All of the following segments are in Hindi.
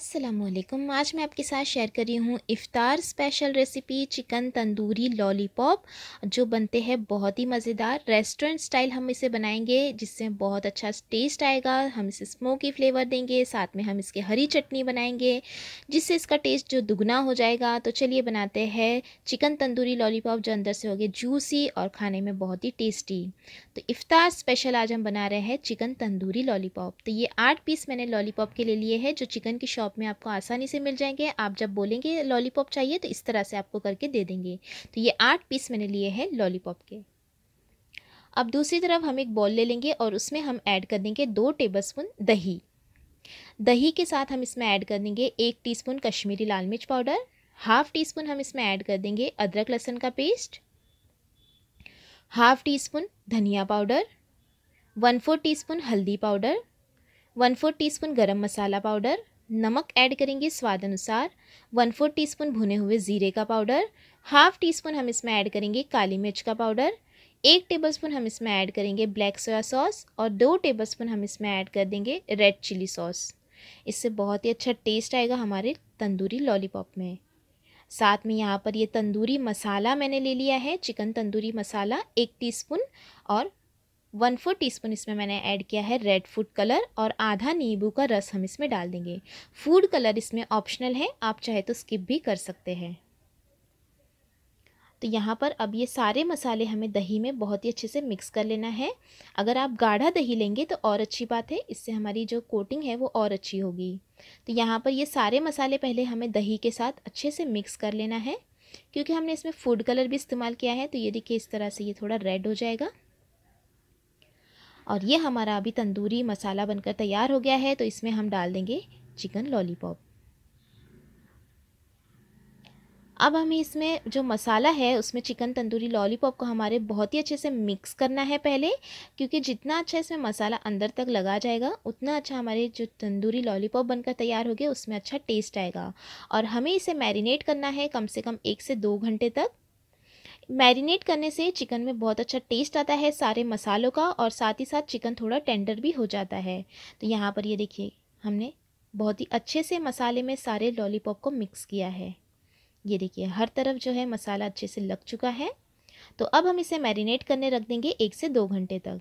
असलम आज मैं आपके साथ शेयर कर रही हूँ इफ़ार special recipe chicken tandoori lollipop जो बनते हैं बहुत ही मज़ेदार रेस्टोरेंट स्टाइल हम इसे बनाएंगे जिससे बहुत अच्छा टेस्ट आएगा हम इसे स्मोकी फ्लेवर देंगे साथ में हम इसके हरी चटनी बनाएंगे जिससे इसका टेस्ट जो दुगना हो जाएगा तो चलिए बनाते हैं चिकन तंदूरी लॉलीपॉप जो अंदर से हो गए जूसी और खाने में बहुत ही टेस्टी तो इफ़ार स्पेशल आज हम बना रहे हैं चिकन तंदूरी लॉलीपॉप तो ये आठ पीस मैंने लॉलीपॉप के ले लिए है जो चिकन की शॉप शॉप में आपको आसानी से मिल जाएंगे आप जब बोलेंगे लॉलीपॉप चाहिए तो इस तरह से आपको करके दे देंगे तो ये आठ पीस मैंने लिए हैं लॉलीपॉप के अब दूसरी तरफ हम एक बॉल ले लेंगे और उसमें हम ऐड कर देंगे दो स्पून दही दही के साथ हम इसमें ऐड कर देंगे एक टी कश्मीरी लाल मिर्च पाउडर हाफ़ टी स्पून हम इसमें ऐड कर देंगे अदरक लहसन का पेस्ट हाफ़ टी स्पून धनिया powder one four teaspoon हल्दी powder one four teaspoon garam masala powder नमक ऐड करेंगे स्वाद अनुसार वन फोर टी भुने हुए ज़ीरे का पाउडर हाफ टी स्पून हम इसमें ऐड करेंगे काली मिर्च का पाउडर एक टेबलस्पून हम इसमें ऐड करेंगे ब्लैक सोया सॉस और दो टेबलस्पून हम इसमें ऐड कर देंगे रेड चिली सॉस इससे बहुत ही अच्छा टेस्ट आएगा हमारे तंदूरी लॉलीपॉप में साथ में यहाँ पर ये तंदूरी मसाला मैंने ले लिया है चिकन तंदूरी मसाला एक टीस्पून और वन फोर टीस्पून इसमें मैंने ऐड किया है रेड फूड कलर और आधा नींबू का रस हम इसमें डाल देंगे फूड कलर इसमें ऑप्शनल है आप चाहे तो स्किप भी कर सकते हैं तो यहाँ पर अब ये सारे मसाले हमें दही में बहुत ही अच्छे से मिक्स कर लेना है अगर आप गाढ़ा दही लेंगे तो और अच्छी बात है इससे हमारी जो कोटिंग है वो और अच्छी होगी तो यहाँ पर ये सारे मसाले पहले हमें दही के साथ अच्छे से मिक्स कर लेना है क्योंकि हमने इसमें फूड कलर भी इस्तेमाल किया है तो ये देखिए इस तरह से ये थोड़ा रेड हो जाएगा और ये हमारा अभी तंदूरी मसाला बनकर तैयार हो गया है तो इसमें हम डाल देंगे चिकन लॉलीपॉप अब हमें इसमें जो मसाला है उसमें चिकन तंदूरी लॉलीपॉप को हमारे बहुत ही अच्छे से मिक्स करना है पहले क्योंकि जितना अच्छा इसमें मसाला अंदर तक लगा जाएगा उतना अच्छा हमारे जो तंदूरी लॉलीपॉप बनकर तैयार हो गए उसमें अच्छा टेस्ट आएगा और हमें इसे मैरिनेट करना है कम से कम एक से दो घंटे तक मैरिनेट करने से चिकन में बहुत अच्छा टेस्ट आता है सारे मसालों का और साथ ही साथ चिकन थोड़ा टेंडर भी हो जाता है तो यहाँ पर ये देखिए हमने बहुत ही अच्छे से मसाले में सारे लॉलीपॉप को मिक्स किया है ये देखिए हर तरफ जो है मसाला अच्छे से लग चुका है तो अब हम इसे मैरिनेट करने रख देंगे एक से दो घंटे तक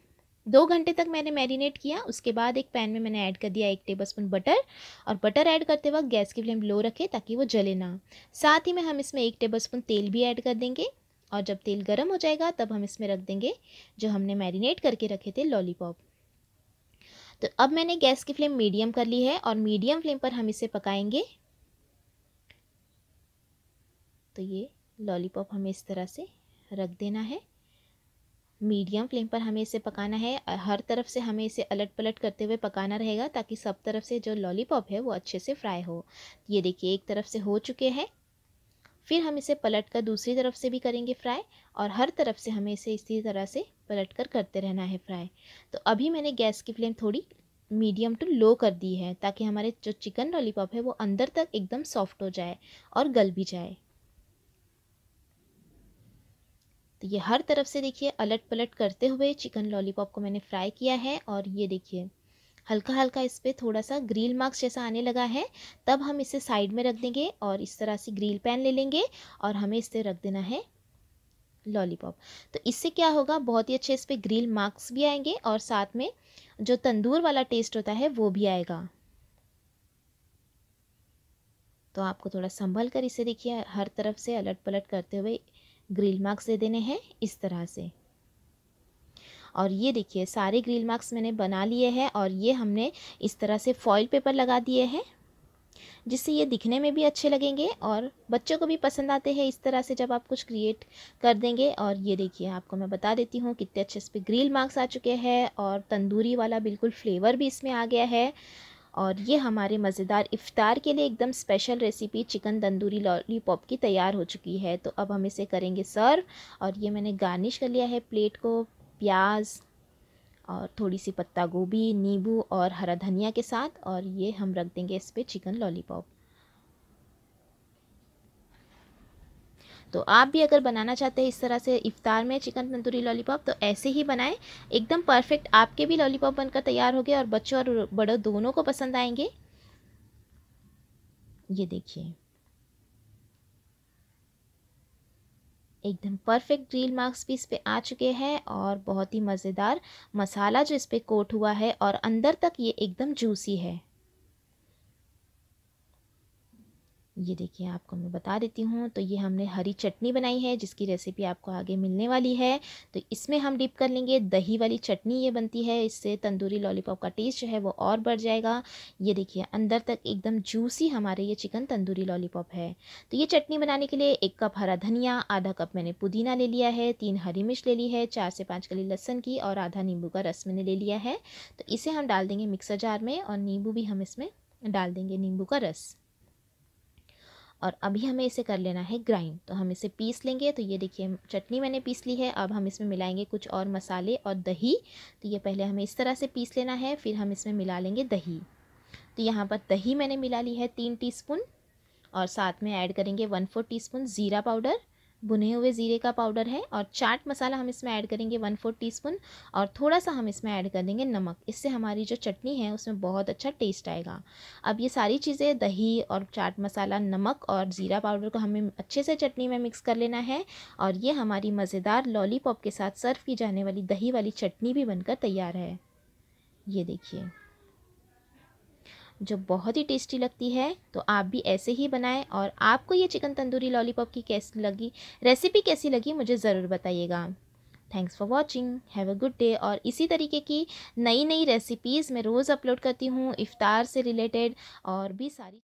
दो घंटे तक मैंने मैरिनेट किया उसके बाद एक पैन में मैंने ऐड कर दिया एक टेबलस्पून बटर और बटर ऐड करते वक्त गैस की फ्लेम लो रखें ताकि वो जले ना साथ ही में हम इसमें एक टेबलस्पून तेल भी ऐड कर देंगे और जब तेल गर्म हो जाएगा तब हम इसमें रख देंगे जो हमने मैरिनेट करके रखे थे लॉलीपॉप तो अब मैंने गैस की फ्लेम मीडियम कर ली है और मीडियम फ्लेम पर हम इसे पकाएंगे तो ये लॉलीपॉप हमें इस तरह से रख देना है मीडियम फ्लेम पर हमें इसे पकाना है हर तरफ से हमें इसे अलट पलट करते हुए पकाना रहेगा ताकि सब तरफ से जो लॉलीपॉप है वो अच्छे से फ्राई हो ये देखिए एक तरफ से हो चुके हैं फिर हम इसे पलट कर दूसरी तरफ से भी करेंगे फ्राई और हर तरफ से हमें इसे इसी तरह से पलट कर करते रहना है फ्राई तो अभी मैंने गैस की फ्लेम थोड़ी मीडियम टू लो कर दी है ताकि हमारे जो चिकन लॉलीपॉप है वो अंदर तक एकदम सॉफ्ट हो जाए और गल भी जाए तो ये हर तरफ से देखिए अलट पलट करते हुए चिकन लॉलीपॉप को मैंने फ्राई किया है और ये देखिए हल्का हल्का इस पर थोड़ा सा ग्रिल मार्क्स जैसा आने लगा है तब हम इसे साइड में रख देंगे और इस तरह से ग्रिल पैन ले लेंगे और हमें इसे रख देना है लॉलीपॉप तो इससे क्या होगा बहुत ही अच्छे इस पर ग्रिल मार्क्स भी आएंगे और साथ में जो तंदूर वाला टेस्ट होता है वो भी आएगा तो आपको थोड़ा संभल कर इसे देखिए हर तरफ से अलट पलट करते हुए ग्रिल मार्क्स दे देने हैं इस तरह से और ये देखिए सारे ग्रिल मार्क्स मैंने बना लिए हैं और ये हमने इस तरह से फॉइल पेपर लगा दिए हैं जिससे ये दिखने में भी अच्छे लगेंगे और बच्चों को भी पसंद आते हैं इस तरह से जब आप कुछ क्रिएट कर देंगे और ये देखिए आपको मैं बता देती हूँ कितने अच्छे इस पर ग्रिल मार्क्स आ चुके हैं और तंदूरी वाला बिल्कुल फ्लेवर भी इसमें आ गया है और ये हमारे मज़ेदार इफ़ार के लिए एकदम special recipe chicken tandoori lollipop की तैयार हो चुकी है तो अब हम इसे करेंगे सर्व और ये मैंने गार्निश कर लिया है प्लेट को प्याज और थोड़ी सी पत्ता गोभी नींबू और हरा धनिया के साथ और ये हम रख देंगे इस पर चिकन लॉलीपॉप तो आप भी अगर बनाना चाहते हैं इस तरह से इफ़ार में चिकन तंदूरी लॉलीपॉप तो ऐसे ही बनाएं एकदम परफेक्ट आपके भी लॉलीपॉप बनकर तैयार हो गए और बच्चों और बड़ों दोनों को पसंद आएंगे ये देखिए एकदम परफेक्ट ग्रिल मार्क्स भी इस पर आ चुके हैं और बहुत ही मज़ेदार मसाला जो इस पर कोट हुआ है और अंदर तक ये एकदम जूसी है ये देखिए आपको मैं बता देती हूँ तो ये हमने हरी चटनी बनाई है जिसकी रेसिपी आपको आगे मिलने वाली है तो इसमें हम डिप कर लेंगे दही वाली चटनी ये बनती है इससे तंदूरी लॉलीपॉप का टेस्ट जो है वो और बढ़ जाएगा ये देखिए अंदर तक एकदम जूसी हमारे ये चिकन तंदूरी लॉलीपॉप है तो ये चटनी बनाने के लिए एक कप हरा धनिया आधा कप मैंने पुदीना ले लिया है तीन हरी मिर्च ले ली है चार से पाँच कली लहसन की और आधा नींबू का रस मैंने ले लिया है तो इसे हम डाल देंगे मिक्सर जार में और नींबू भी हम इसमें डाल देंगे नींबू का रस और अभी हमें इसे कर लेना है ग्राइंड तो हम इसे पीस लेंगे तो ये देखिए चटनी मैंने पीस ली है अब हम इसमें मिलाएंगे कुछ और मसाले और दही तो ये पहले हमें इस तरह से पीस लेना है फिर हम इसमें मिला लेंगे दही तो यहाँ पर दही मैंने मिला ली है तीन टीस्पून और साथ में ऐड करेंगे वन फोर टीस्पून ज़ीरा पाउडर भुने हुए ज़ीरे का पाउडर है और चाट मसाला हम इसमें ऐड करेंगे वन फोर टीस्पून और थोड़ा सा हम इसमें ऐड कर देंगे नमक इससे हमारी जो चटनी है उसमें बहुत अच्छा टेस्ट आएगा अब ये सारी चीज़ें दही और चाट मसाला नमक और ज़ीरा पाउडर को हमें अच्छे से चटनी में मिक्स कर लेना है और ये हमारी मज़ेदार लॉलीपॉप के साथ सर्व की जाने वाली दही वाली चटनी भी बनकर तैयार है ये देखिए जो बहुत ही टेस्टी लगती है तो आप भी ऐसे ही बनाएं और आपको ये चिकन तंदूरी लॉलीपॉप की कैसी लगी रेसिपी कैसी लगी मुझे ज़रूर बताइएगा thanks for watching have a good day और इसी तरीके की नई नई रेसिपीज़ मैं रोज़ अपलोड करती हूँ इफ़ार से रिलेटेड और भी सारी